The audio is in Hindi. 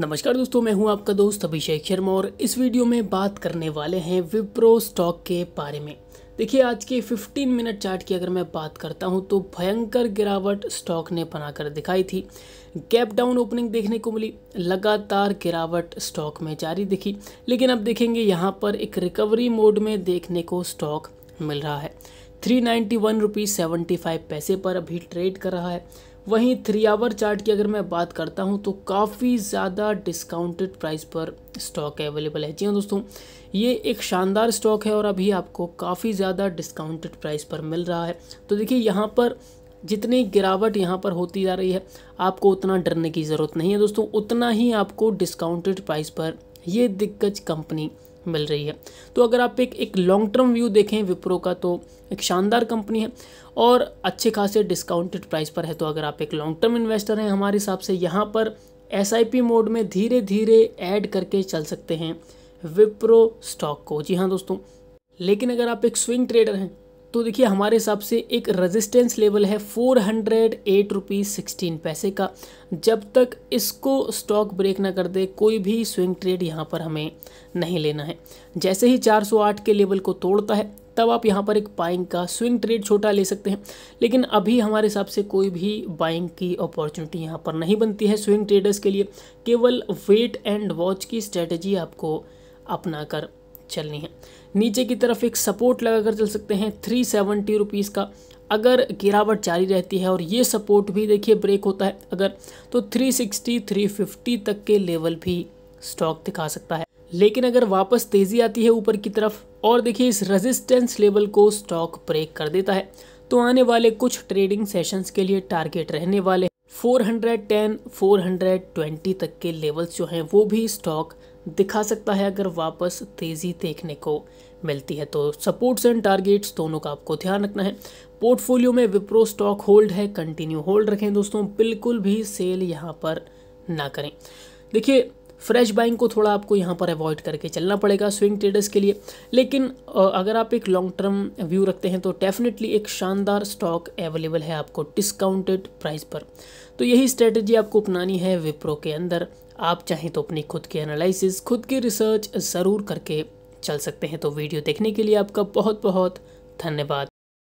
नमस्कार दोस्तों मैं हूं आपका दोस्त अभिषेक शर्मा और इस वीडियो में बात करने वाले हैं विप्रो स्टॉक के बारे में देखिए आज के 15 मिनट चार्ट की अगर मैं बात करता हूं तो भयंकर गिरावट स्टॉक ने बनाकर दिखाई थी गैप डाउन ओपनिंग देखने को मिली लगातार गिरावट स्टॉक में जारी दिखी लेकिन अब देखेंगे यहाँ पर एक रिकवरी मोड में देखने को स्टॉक मिल रहा है three ninety one rupees seventy five पैसे पर अभी ट्रेड कर रहा है वहीं थ्री आवर चार्ट की अगर मैं बात करता हूँ तो काफ़ी ज़्यादा डिस्काउंटेड प्राइस पर स्टॉक अवेलेबल है जी हाँ दोस्तों ये एक शानदार स्टॉक है और अभी आपको काफ़ी ज़्यादा डिस्काउंटेड प्राइस पर मिल रहा है तो देखिए यहाँ पर जितनी गिरावट यहाँ पर होती जा रही है आपको उतना डरने की ज़रूरत नहीं है दोस्तों उतना ही आपको डिस्काउंटेड प्राइस पर ये दिग्गज कंपनी मिल रही है तो अगर आप एक एक लॉन्ग टर्म व्यू देखें विप्रो का तो एक शानदार कंपनी है और अच्छे खासे डिस्काउंटेड प्राइस पर है तो अगर आप एक लॉन्ग टर्म इन्वेस्टर हैं हमारे हिसाब से यहाँ पर एस मोड में धीरे धीरे ऐड करके चल सकते हैं विप्रो स्टॉक को जी हाँ दोस्तों लेकिन अगर आप एक स्विंग ट्रेडर हैं तो देखिए हमारे हिसाब से एक रेजिस्टेंस लेवल है four hundred eight rupees sixteen पैसे का जब तक इसको स्टॉक ब्रेक ना कर दे कोई भी स्विंग ट्रेड यहाँ पर हमें नहीं लेना है जैसे ही 408 के लेवल को तोड़ता है तब आप यहाँ पर एक बाइंग का स्विंग ट्रेड छोटा ले सकते हैं लेकिन अभी हमारे हिसाब से कोई भी बाइंग की अपॉर्चुनिटी यहाँ पर नहीं बनती है स्विंग ट्रेडर्स के लिए केवल वेट एंड वॉच की स्ट्रेटजी आपको अपना कर चलनी है नीचे की तरफ एक सपोर्ट लगाकर चल सकते हैं थ्री सेवेंटी रुपीज़ का अगर गिरावट जारी रहती है और ये सपोर्ट भी देखिए ब्रेक होता है अगर तो 360 350 तक के लेवल भी स्टॉक दिखा सकता है लेकिन अगर वापस तेज़ी आती है ऊपर की तरफ और देखिए इस रेजिस्टेंस लेवल को स्टॉक ब्रेक कर देता है तो आने वाले कुछ ट्रेडिंग सेशंस के लिए टारगेट रहने वाले 410, 420 तक के लेवल्स जो हैं वो भी स्टॉक दिखा सकता है अगर वापस तेज़ी देखने को मिलती है तो सपोर्ट्स एंड टारगेट्स दोनों का आपको ध्यान रखना है पोर्टफोलियो में विप्रो स्टॉक होल्ड है कंटिन्यू होल्ड रखें दोस्तों बिल्कुल भी सेल यहाँ पर ना करें देखिए फ्रेश बाइंग को थोड़ा आपको यहाँ पर अवॉइड करके चलना पड़ेगा स्विंग ट्रेडर्स के लिए लेकिन अगर आप एक लॉन्ग टर्म व्यू रखते हैं तो डेफिनेटली एक शानदार स्टॉक अवेलेबल है आपको डिस्काउंटेड प्राइस पर तो यही स्ट्रेटजी आपको अपनानी है विप्रो के अंदर आप चाहें तो अपनी खुद की एनालिसिस खुद की रिसर्च ज़रूर करके चल सकते हैं तो वीडियो देखने के लिए आपका बहुत बहुत धन्यवाद